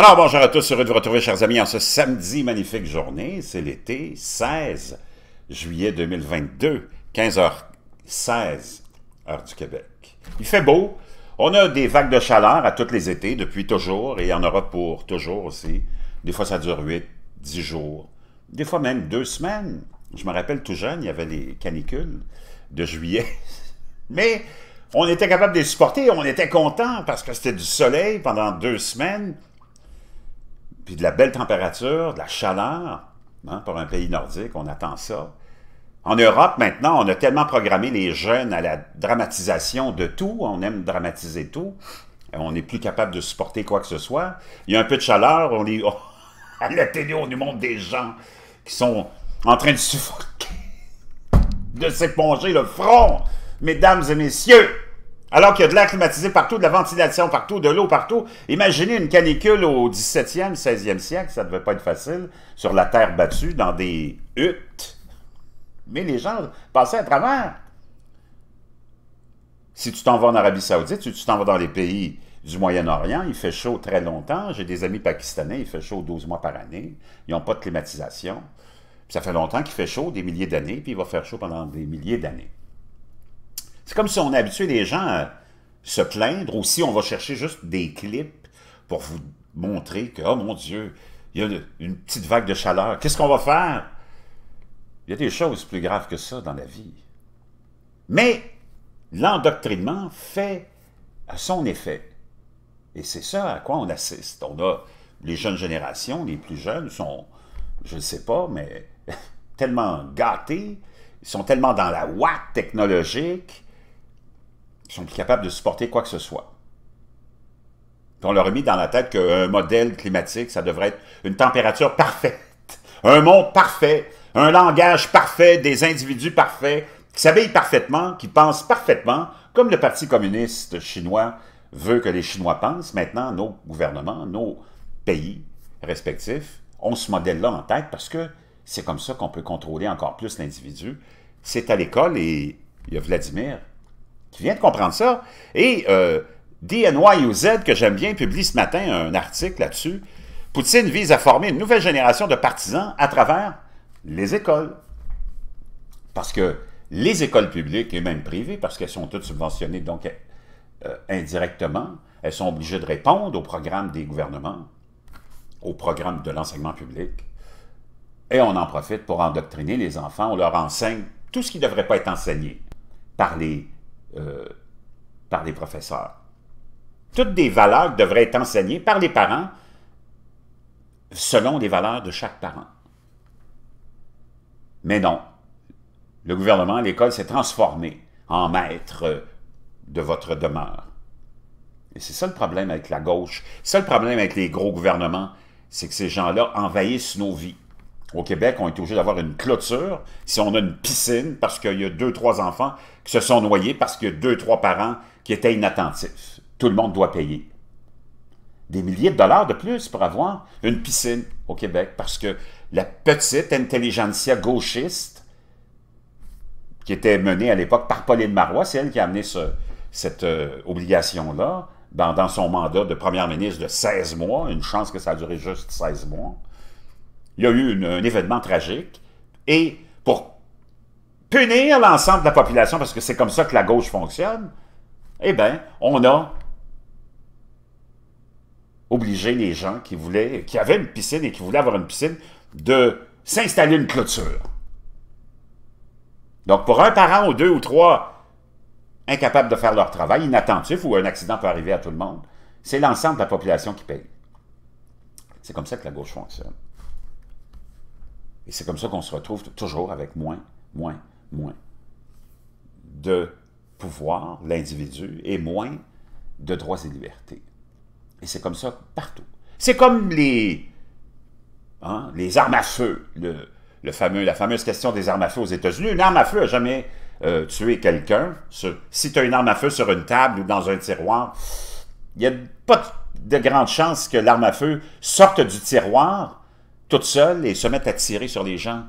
Alors, bonjour à tous, heureux de vous retrouver, chers amis, en ce samedi magnifique journée. C'est l'été, 16 juillet 2022, 15h16, heure du Québec. Il fait beau. On a des vagues de chaleur à tous les étés, depuis toujours, et en aura pour toujours aussi. Des fois, ça dure 8, 10 jours, des fois même deux semaines. Je me rappelle tout jeune, il y avait les canicules de juillet. Mais on était capable de les supporter, on était content parce que c'était du soleil pendant deux semaines puis de la belle température, de la chaleur, hein, pour un pays nordique, on attend ça. En Europe, maintenant, on a tellement programmé les jeunes à la dramatisation de tout, on aime dramatiser tout, on n'est plus capable de supporter quoi que ce soit. Il y a un peu de chaleur, on est, à la télé, on nous montre des gens qui sont en train de suffoquer, de s'éponger le front, mesdames et messieurs. Alors qu'il y a de l'air climatisé partout, de la ventilation partout, de l'eau partout. Imaginez une canicule au 17e, 16e siècle, ça ne devait pas être facile, sur la terre battue, dans des huttes. Mais les gens passaient à travers. Si tu t'en vas en Arabie Saoudite, si tu t'en vas dans les pays du Moyen-Orient, il fait chaud très longtemps. J'ai des amis pakistanais, il fait chaud 12 mois par année. Ils n'ont pas de climatisation. ça fait longtemps qu'il fait chaud, des milliers d'années, puis il va faire chaud pendant des milliers d'années. C'est comme si on habituait les gens à se plaindre, ou si on va chercher juste des clips pour vous montrer que, oh mon Dieu, il y a une petite vague de chaleur. Qu'est-ce qu'on va faire? Il y a des choses plus graves que ça dans la vie. Mais l'endoctrinement fait son effet. Et c'est ça à quoi on assiste. On a les jeunes générations, les plus jeunes sont, je ne sais pas, mais tellement gâtés, ils sont tellement dans la ouate technologique, sont capables de supporter quoi que ce soit. on leur a mis dans la tête qu'un modèle climatique, ça devrait être une température parfaite, un monde parfait, un langage parfait, des individus parfaits, qui s'habillent parfaitement, qui pensent parfaitement, comme le Parti communiste chinois veut que les Chinois pensent. Maintenant, nos gouvernements, nos pays respectifs ont ce modèle-là en tête parce que c'est comme ça qu'on peut contrôler encore plus l'individu. C'est à l'école et il y a Vladimir tu viens de comprendre ça. Et euh, DNYUZ, que j'aime bien, publie ce matin un article là-dessus. Poutine vise à former une nouvelle génération de partisans à travers les écoles. Parce que les écoles publiques et même privées, parce qu'elles sont toutes subventionnées, donc euh, indirectement, elles sont obligées de répondre au programmes des gouvernements, au programme de l'enseignement public. Et on en profite pour endoctriner les enfants. On leur enseigne tout ce qui ne devrait pas être enseigné par les euh, par les professeurs. Toutes des valeurs devraient être enseignées par les parents selon les valeurs de chaque parent. Mais non, le gouvernement, l'école s'est transformé en maître de votre demeure. Et c'est ça le problème avec la gauche, c'est ça le problème avec les gros gouvernements, c'est que ces gens-là envahissent nos vies. Au Québec, on est obligé d'avoir une clôture si on a une piscine parce qu'il y a deux, trois enfants qui se sont noyés parce qu'il y a deux, trois parents qui étaient inattentifs. Tout le monde doit payer. Des milliers de dollars de plus pour avoir une piscine au Québec parce que la petite intelligentsia gauchiste qui était menée à l'époque par Pauline Marois, c'est elle qui a amené cette euh, obligation-là dans, dans son mandat de première ministre de 16 mois, une chance que ça a duré juste 16 mois il y a eu un événement tragique, et pour punir l'ensemble de la population, parce que c'est comme ça que la gauche fonctionne, eh bien, on a obligé les gens qui voulaient, qui avaient une piscine et qui voulaient avoir une piscine, de s'installer une clôture. Donc, pour un parent ou deux ou trois incapables de faire leur travail, inattentifs, ou un accident peut arriver à tout le monde, c'est l'ensemble de la population qui paye. C'est comme ça que la gauche fonctionne. Et c'est comme ça qu'on se retrouve toujours avec moins, moins, moins de pouvoir, l'individu, et moins de droits et libertés. Et c'est comme ça partout. C'est comme les, hein, les armes à feu, le, fameux, la fameuse question des armes à feu aux États-Unis. Une arme à feu n'a jamais euh, tué quelqu'un. Si tu as une arme à feu sur une table ou dans un tiroir, il n'y a pas de grande chance que l'arme à feu sorte du tiroir toute seule et se mettre à tirer sur les gens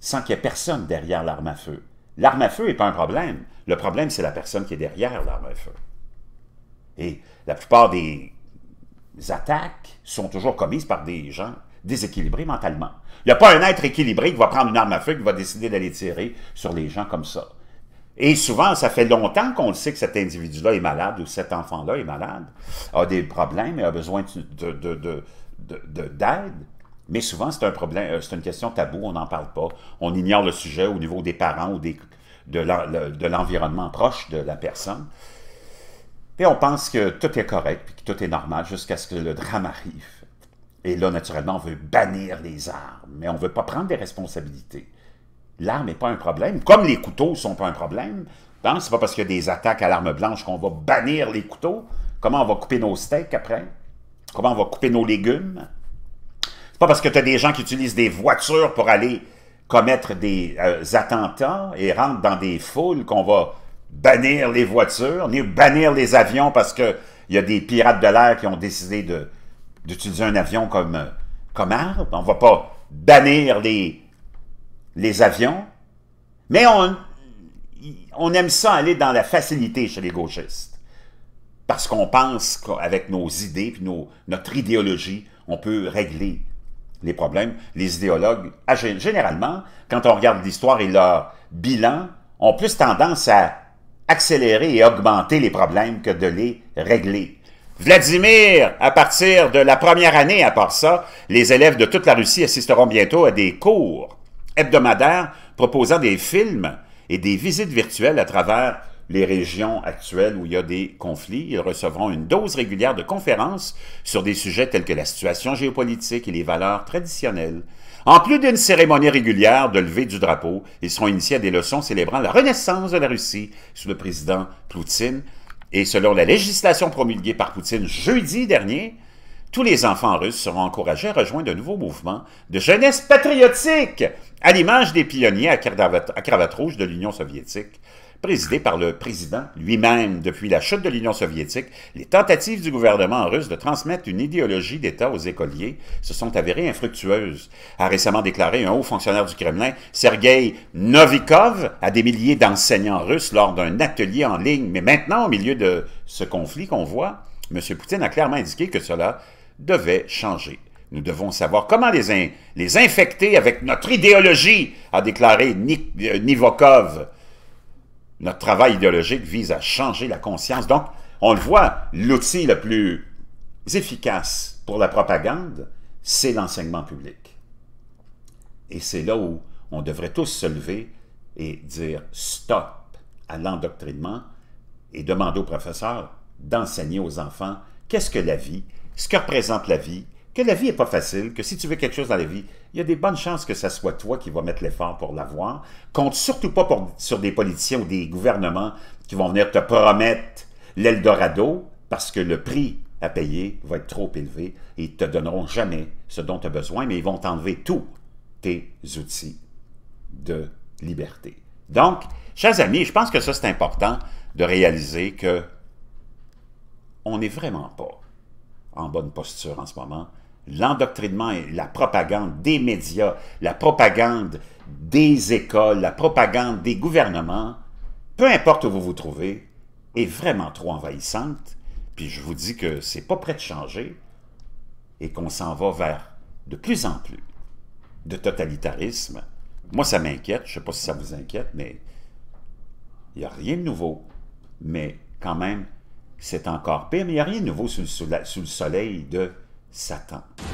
sans qu'il y ait personne derrière l'arme à feu. L'arme à feu n'est pas un problème. Le problème, c'est la personne qui est derrière l'arme à feu. Et la plupart des attaques sont toujours commises par des gens déséquilibrés mentalement. Il n'y a pas un être équilibré qui va prendre une arme à feu, qui va décider d'aller tirer sur les gens comme ça. Et souvent, ça fait longtemps qu'on le sait que cet individu-là est malade ou cet enfant-là est malade, a des problèmes et a besoin d'aide. De, mais souvent, c'est un problème, euh, c'est une question tabou, on n'en parle pas. On ignore le sujet au niveau des parents ou des, de l'environnement proche de la personne. Et on pense que tout est correct, puis que tout est normal jusqu'à ce que le drame arrive. Et là, naturellement, on veut bannir les armes, mais on ne veut pas prendre des responsabilités. L'arme n'est pas un problème, comme les couteaux ne sont pas un problème. Ce n'est pas parce qu'il y a des attaques à l'arme blanche qu'on va bannir les couteaux. Comment on va couper nos steaks après? Comment on va couper nos légumes? parce que tu as des gens qui utilisent des voitures pour aller commettre des euh, attentats et rentrer dans des foules qu'on va bannir les voitures, ni bannir les avions parce qu'il y a des pirates de l'air qui ont décidé d'utiliser un avion comme, euh, comme arme. On ne va pas bannir les, les avions. Mais on, on aime ça aller dans la facilité chez les gauchistes. Parce qu'on pense qu'avec nos idées et notre idéologie, on peut régler les problèmes, les idéologues, généralement, quand on regarde l'histoire et leur bilan, ont plus tendance à accélérer et augmenter les problèmes que de les régler. Vladimir, à partir de la première année, à part ça, les élèves de toute la Russie assisteront bientôt à des cours hebdomadaires proposant des films et des visites virtuelles à travers les régions actuelles où il y a des conflits. recevront une dose régulière de conférences sur des sujets tels que la situation géopolitique et les valeurs traditionnelles. En plus d'une cérémonie régulière de levée du drapeau, ils seront initiés à des leçons célébrant la renaissance de la Russie sous le président Poutine. Et selon la législation promulguée par Poutine jeudi dernier, tous les enfants russes seront encouragés à rejoindre un nouveau mouvement de jeunesse patriotique, à l'image des pionniers à cravate rouge de l'Union soviétique, présidé par le président lui-même depuis la chute de l'Union soviétique, les tentatives du gouvernement russe de transmettre une idéologie d'État aux écoliers se sont avérées infructueuses, a récemment déclaré un haut fonctionnaire du Kremlin, Sergei Novikov, à des milliers d'enseignants russes lors d'un atelier en ligne. Mais maintenant, au milieu de ce conflit qu'on voit, M. Poutine a clairement indiqué que cela devait changer. Nous devons savoir comment les, infecter avec notre idéologie, a déclaré euh, Nivokov. Notre travail idéologique vise à changer la conscience. Donc, on le voit, l'outil le plus efficace pour la propagande, c'est l'enseignement public. Et c'est là où on devrait tous se lever et dire stop à l'endoctrinement et demander aux professeurs d'enseigner aux enfants qu'est-ce que la vie, ce que représente la vie, que la vie n'est pas facile, que si tu veux quelque chose dans la vie, il y a des bonnes chances que ce soit toi qui va mettre l'effort pour l'avoir. Compte surtout pas sur des politiciens ou des gouvernements qui vont venir te promettre l'Eldorado parce que le prix à payer va être trop élevé et ils te donneront jamais ce dont tu as besoin, mais ils vont t'enlever tous tes outils de liberté. Donc, chers amis, je pense que ça, c'est important de réaliser que on n'est vraiment pas en bonne posture en ce moment l'endoctrinement et la propagande des médias, la propagande des écoles, la propagande des gouvernements, peu importe où vous vous trouvez, est vraiment trop envahissante, puis je vous dis que c'est pas prêt de changer et qu'on s'en va vers de plus en plus de totalitarisme. Moi, ça m'inquiète, je sais pas si ça vous inquiète, mais il n'y a rien de nouveau. Mais quand même, c'est encore pire, mais il n'y a rien de nouveau sous le, soleil de Satan.